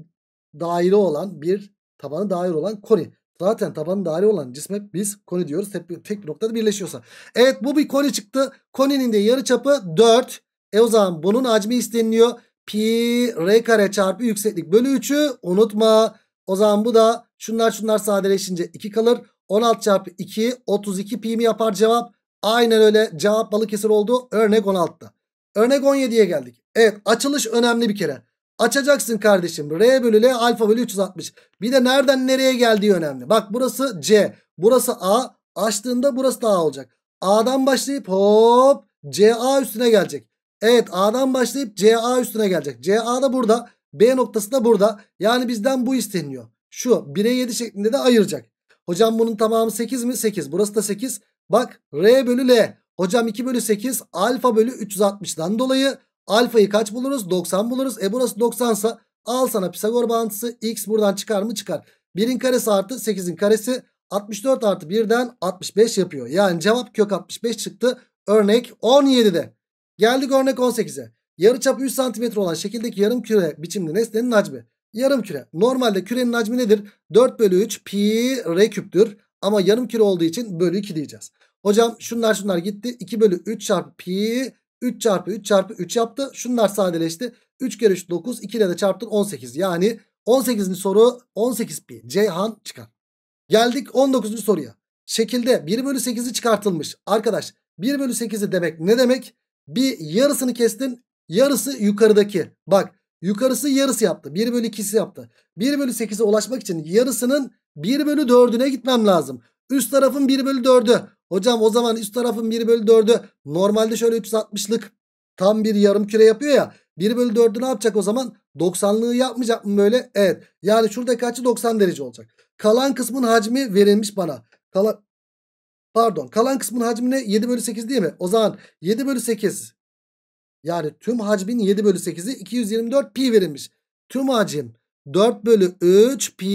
daire olan bir tabanı daire olan koni. Zaten tabanı daire olan cisme biz koni diyoruz. Hep tek bir noktada birleşiyorsa. Evet bu bir koni çıktı. Koninin de yarı çapı 4. E o zaman bunun hacmi isteniliyor. Pi r kare çarpı yükseklik bölü 3'ü unutma. O zaman bu da şunlar şunlar sadeleşince 2 kalır. 16 çarpı 2 32 pi mi yapar cevap? Aynen öyle cevap Balıkesir oldu. Örnek 16'da. Örnek 17'ye geldik. Evet açılış önemli bir kere. Açacaksın kardeşim. R bölü L alfa bölü 360. Bir de nereden nereye geldiği önemli. Bak burası C. Burası A. Açtığında burası da A olacak. A'dan başlayıp hop CA üstüne gelecek. Evet A'dan başlayıp CA üstüne gelecek. CA da burada. B noktası da burada. Yani bizden bu isteniyor. Şu 1'e 7 şeklinde de ayıracak. Hocam bunun tamamı 8 mi? 8. Burası da 8. Bak R bölü L. Hocam 2 bölü 8 alfa bölü 360'dan dolayı alfayı kaç buluruz? 90 buluruz. E burası 90 sa al sana Pisagor bağıntısı. X buradan çıkar mı? Çıkar. 1'in karesi artı 8'in karesi 64 artı 1'den 65 yapıyor. Yani cevap kök 65 çıktı. Örnek 17'de. Geldik örnek 18'e. Yarı Yarıçapı 3 cm olan şekildeki yarım küre biçimli nesnenin hacmi yarım küre. Normalde kürenin hacmi nedir? 4 bölü 3 pi r küptür. Ama yarım küre olduğu için bölü 2 diyeceğiz. Hocam şunlar şunlar gitti. 2 bölü 3 çarpı pi 3 çarpı 3 çarpı 3 yaptı. Şunlar sadeleşti. 3 kere 3 9 2 ile de çarptın 18. Yani 18. soru 18 pi. Ceyhan çıkar. Geldik 19. soruya. Şekilde 1 bölü 8'i çıkartılmış. Arkadaş 1 bölü 8'i demek ne demek? Bir yarısını kestin yarısı yukarıdaki. Bak Yukarısı yarısı yaptı. 1 bölü 2'si yaptı. 1 bölü 8'e ulaşmak için yarısının 1 bölü 4'üne gitmem lazım. Üst tarafın 1 bölü 4'ü. Hocam o zaman üst tarafın 1 bölü 4'ü normalde şöyle 360'lık tam bir yarım küre yapıyor ya. 1 bölü 4'ü ne yapacak o zaman? 90'lığı yapmayacak mı böyle? Evet. Yani şurada kaçı 90 derece olacak. Kalan kısmın hacmi verilmiş bana. Kalan, pardon. Kalan kısmın hacmi ne? 7 bölü 8 değil mi? O zaman 7 bölü 8 yani tüm hacmin 7 bölü 8'i 224 pi verilmiş. Tüm hacim 4 bölü 3 pi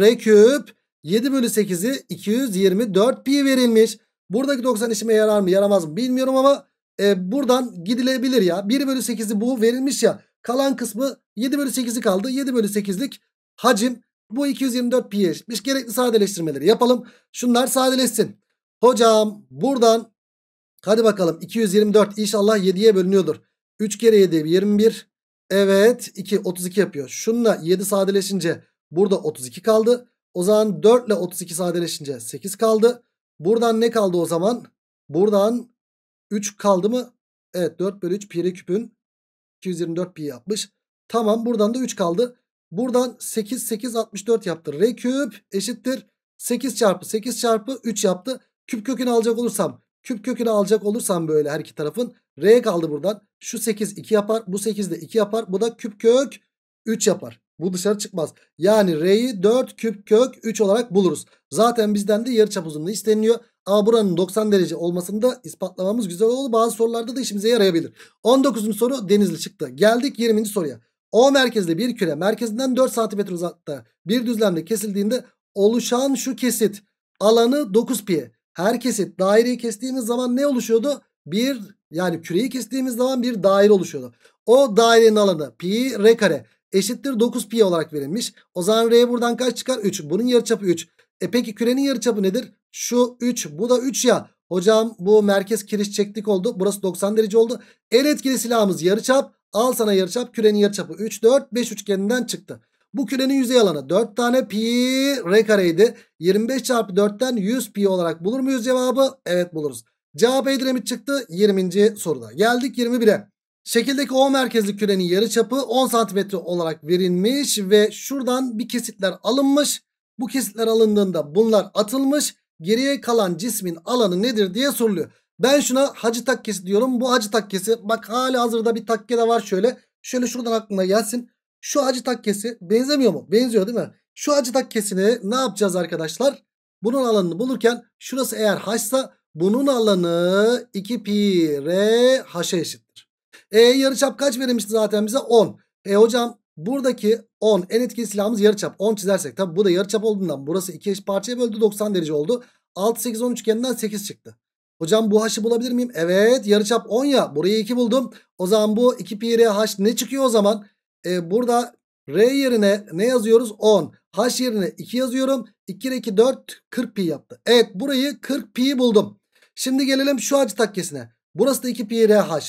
re küp 7 bölü 8'i 224 pi verilmiş. Buradaki 90 işime yarar mı yaramaz mı bilmiyorum ama e, buradan gidilebilir ya. 1 bölü 8'i bu verilmiş ya. Kalan kısmı 7 bölü 8'i kaldı. 7 bölü 8'lik hacim bu 224 pi eşitmiş. Gerekli sadeleştirmeleri yapalım. Şunlar sadeleşsin. Hocam buradan Hadi bakalım 224 inşallah 7'ye bölünüyordur. 3 kere 7 21. Evet 2 32 yapıyor. Şununla 7 sadeleşince burada 32 kaldı. O zaman 4 ile 32 sadeleşince 8 kaldı. Buradan ne kaldı o zaman? Buradan 3 kaldı mı? Evet 4 bölü 3 pi küpün 224 pi yapmış. Tamam buradan da 3 kaldı. Buradan 8 8 64 yaptı. R küp eşittir 8 çarpı 8 çarpı 3 yaptı. Küp kökünü alacak olursam Küp kökünü alacak olursam böyle her iki tarafın R kaldı buradan. Şu 8 2 yapar. Bu 8 de 2 yapar. Bu da küp kök 3 yapar. Bu dışarı çıkmaz. Yani R'yi 4 küp kök 3 olarak buluruz. Zaten bizden de yarı çap uzunluğu isteniyor. Ama buranın 90 derece olmasını da ispatlamamız güzel oldu. Bazı sorularda da işimize yarayabilir. 19. soru denizli çıktı. Geldik 20. soruya. O merkezli bir küre merkezinden 4 cm uzakta bir düzlemde kesildiğinde oluşan şu kesit alanı 9 pi her kesit daireyi kestiğimiz zaman ne oluşuyordu? Bir yani küreyi kestiğimiz zaman bir daire oluşuyordu. O dairenin alanı pi r kare eşittir 9 pi olarak verilmiş. O zaman r buradan kaç çıkar? 3. Bunun yarıçapı 3. E peki kürenin yarıçapı nedir? Şu 3 bu da 3 ya. Hocam bu merkez kiriş çektik oldu. Burası 90 derece oldu. El etkili silahımız yarıçap. Al sana yarıçap. Kürenin yarıçapı 3 4 5 üçgeninden çıktı. Bu kürenin yüzey alanı 4 tane pi r kareydi. 25 çarpı 4'ten 100 pi olarak bulur muyuz cevabı? Evet buluruz. Cevap Edremit çıktı 20. soruda. Geldik 21'e. Şekildeki O merkezli kürenin yarıçapı 10 santimetre olarak verilmiş ve şuradan bir kesitler alınmış. Bu kesitler alındığında bunlar atılmış. Geriye kalan cismin alanı nedir diye soruluyor. Ben şuna hacı takkesi diyorum. Bu hacı takkesi bak hali hazırda bir takke de var şöyle. Şöyle şuradan aklına gelsin. Şu acı takkesi benzemiyor mu? Benziyor değil mi? Şu acı takkesini ne yapacağız arkadaşlar? Bunun alanını bulurken şurası eğer haşsa bunun alanı 2 pi r haşa eşittir. E yarıçap kaç verilmişti zaten bize? 10. E hocam buradaki 10 en etkili silahımız yarıçap. 10 çizersek tabi bu da yarıçap olduğundan burası 2 eş parçaya böldü 90 derece oldu. 6 8 10 üçgeninden 8 çıktı. Hocam bu h'ı bulabilir miyim? Evet yarıçap 10 ya. Burayı 2 buldum. O zaman bu 2 pi r haş ne çıkıyor o zaman? e, burada R yerine ne yazıyoruz? 10. H yerine 2 yazıyorum. 2 ile 2 4 40 pi yaptı. Evet burayı 40 pi buldum. Şimdi gelelim şu açı takkesine. Burası da 2 pi R H.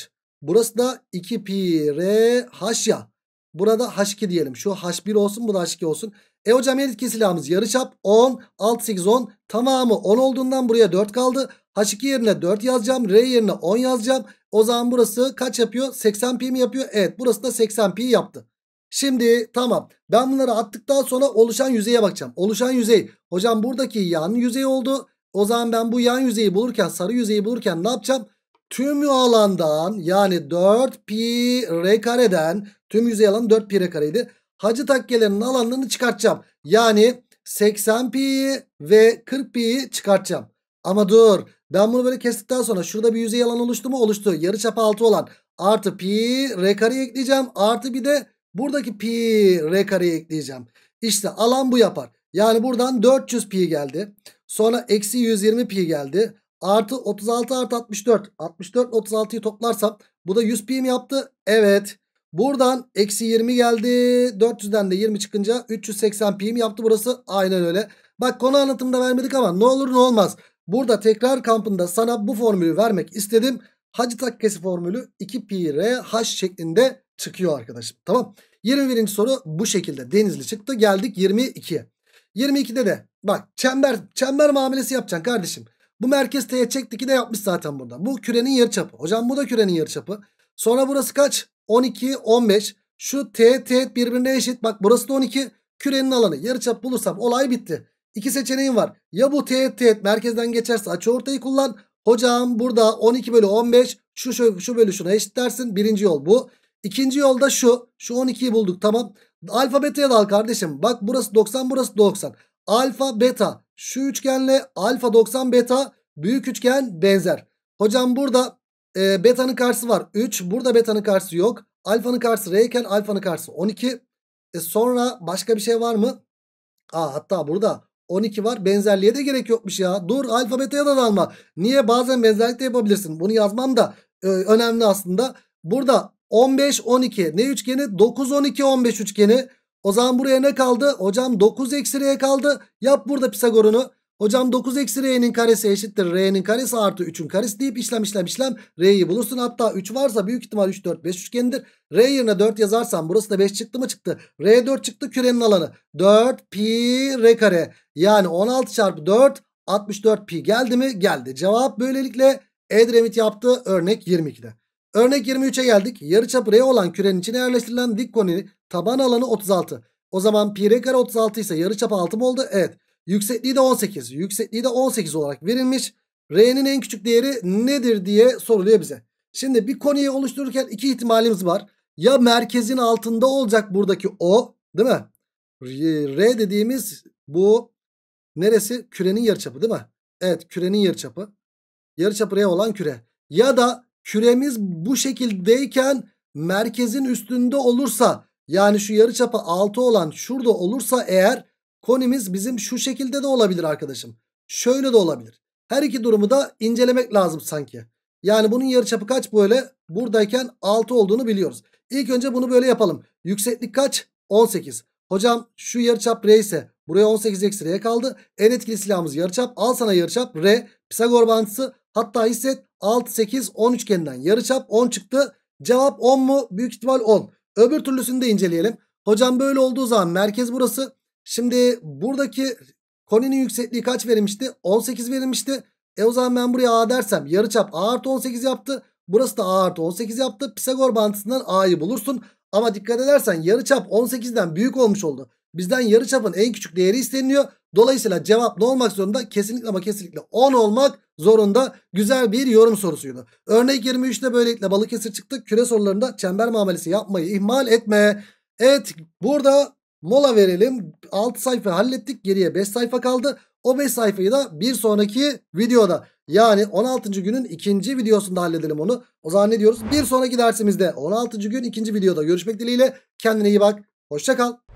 Burası da 2 pi R H ya. Burada H2 diyelim. Şu H1 olsun bu da H2 olsun. E hocam her iki silahımız yarıçap 10 6 8 10 tamamı 10 olduğundan buraya 4 kaldı. H2 yerine 4 yazacağım. R yerine 10 yazacağım. O zaman burası kaç yapıyor? 80 pi mi yapıyor? Evet burası da 80 pi yaptı. Şimdi tamam ben bunları attıktan sonra oluşan yüzeye bakacağım. Oluşan yüzey. Hocam buradaki yan yüzey oldu. O zaman ben bu yan yüzeyi bulurken sarı yüzeyi bulurken ne yapacağım? Tüm alandan yani 4 pi r kareden tüm yüzey alanı 4 pi r kareydi. Hacı takkelerinin alanlarını çıkartacağım. Yani 80 pi ve 40 pi çıkartacağım. Ama dur ben bunu böyle kestikten sonra şurada bir yüzey alan oluştu mu? Oluştu. Yarı çapı 6 olan artı pi r kareyi ekleyeceğim. Artı bir de buradaki pi r kareyi ekleyeceğim. İşte alan bu yapar. Yani buradan 400 pi geldi. Sonra eksi 120 pi geldi. Artı 36 artı 64. 64 36'yı toplarsam bu da 100 pi'm yaptı? Evet. Buradan eksi 20 geldi. 400'den de 20 çıkınca 380 pi'm yaptı burası? Aynen öyle. Bak konu anlatımda vermedik ama ne olur ne olmaz. Burada tekrar kampında sana bu formülü vermek istedim. Hacı takkesi formülü 2 pi r şeklinde çıkıyor arkadaşım. Tamam. 21. soru bu şekilde denizli çıktı. Geldik 22'ye. 22'de de bak çember çember muamelesi yapacaksın kardeşim. Bu merkez T'ye çekti ki de yapmış zaten burada. Bu kürenin yarıçapı. Hocam bu da kürenin yarıçapı. Sonra burası kaç? 12, 15. Şu T, T birbirine eşit. Bak burası da 12. Kürenin alanı. Yarıçap bulursam olay bitti. İki seçeneğin var. Ya bu teğet teğet merkezden geçerse açı ortayı kullan. Hocam burada 12 bölü 15 şu, şu, şu bölü şuna eşit dersin. Birinci yol bu. İkinci yolda şu. Şu 12'yi bulduk tamam. Alfa beta'ya dal kardeşim. Bak burası 90 burası 90. Alfa beta. Şu üçgenle alfa 90 beta büyük üçgen benzer. Hocam burada e, beta'nın karşısı var 3. Burada beta'nın karşısı yok. Alfanın karşısı r alfanın karşısı 12. E, sonra başka bir şey var mı? Aa, hatta burada 12 var. Benzerliğe de gerek yokmuş ya. Dur alfa beta'ya da dalma. Niye? Bazen benzerlik yapabilirsin. Bunu yazmam da e, önemli aslında. Burada 15 12 ne üçgeni? 9 12 15 üçgeni. O zaman buraya ne kaldı? Hocam 9 eksi kaldı. Yap burada Pisagor'unu. Hocam 9 eksi r'nin karesi eşittir. R'nin karesi artı 3'ün karesi deyip işlem işlem işlem. R'yi bulursun. Hatta 3 varsa büyük ihtimal 3, 4, 5 üçgenidir. R yerine 4 yazarsan burası da 5 çıktı mı çıktı. R 4 çıktı kürenin alanı. 4 pi r kare. Yani 16 çarpı 4 64 pi geldi mi? Geldi. Cevap böylelikle Edremit yaptı örnek 22'de. Örnek 23'e geldik. Yarıçapı R olan kürenin içine yerleştirilen dik koni taban alanı 36. O zaman pi r kare 36 ise yarıçapı 6 mı oldu? Evet. Yüksekliği de 18. Yüksekliği de 18 olarak verilmiş. R'nin en küçük değeri nedir diye soruluyor bize. Şimdi bir konuyu oluştururken iki ihtimalimiz var. Ya merkezin altında olacak buradaki O değil mi? R dediğimiz bu neresi? Kürenin yarıçapı değil mi? Evet kürenin yarıçapı. Yarıçapı R olan küre. Ya da küremiz bu şekildeyken merkezin üstünde olursa yani şu yarıçapı 6 olan şurada olursa eğer Konimiz bizim şu şekilde de olabilir arkadaşım. Şöyle de olabilir. Her iki durumu da incelemek lazım sanki. Yani bunun yarıçapı kaç böyle? Buradayken 6 olduğunu biliyoruz. İlk önce bunu böyle yapalım. Yükseklik kaç? 18. Hocam şu yarıçap R ise buraya 18 eksi R kaldı. En etkili silahımız yarıçap. Al sana yarıçap R. Pisagor bağıntısı hatta hisset 6 8 10 üçgeninden yarıçap 10 çıktı. Cevap 10 mu? Büyük ihtimal 10. Öbür türlüsünü de inceleyelim. Hocam böyle olduğu zaman merkez burası. Şimdi buradaki koninin yüksekliği kaç verilmişti? 18 verilmişti. E o zaman ben buraya A dersem yarıçap A artı 18 yaptı. Burası da A artı 18 yaptı. Pisagor bantısından A'yı bulursun. Ama dikkat edersen yarıçap 18'den büyük olmuş oldu. Bizden yarıçapın en küçük değeri isteniliyor. Dolayısıyla cevap ne olmak zorunda? Kesinlikle ama kesinlikle 10 olmak zorunda. Güzel bir yorum sorusuydu. Örnek 23'te böylelikle balık Balıkesir çıktı. Küre sorularında çember muamelesi yapmayı ihmal etme. Evet burada Mola verelim. 6 sayfa hallettik. Geriye 5 sayfa kaldı. O 5 sayfayı da bir sonraki videoda yani 16. günün ikinci videosunda halledelim onu. O zaman ne diyoruz? Bir sonraki dersimizde 16. gün ikinci videoda görüşmek dileğiyle. Kendine iyi bak. Hoşçakal.